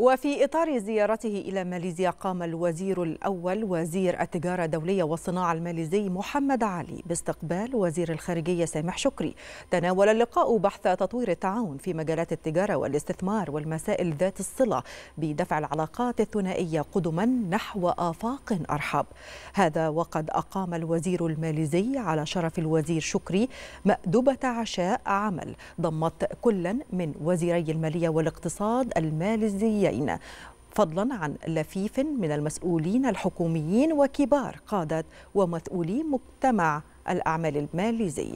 وفي إطار زيارته إلى ماليزيا قام الوزير الأول وزير التجارة الدولية والصناعة الماليزي محمد علي باستقبال وزير الخارجية سامح شكري تناول اللقاء بحث تطوير التعاون في مجالات التجارة والاستثمار والمسائل ذات الصلة بدفع العلاقات الثنائية قدما نحو آفاق أرحب هذا وقد أقام الوزير الماليزي على شرف الوزير شكري مأدبة عشاء عمل ضمت كلا من وزيري المالية والاقتصاد الماليزيين الجين فضلا عن لفيف من المسؤولين الحكوميين وكبار قادة ومسؤولي مجتمع الأعمال الماليزي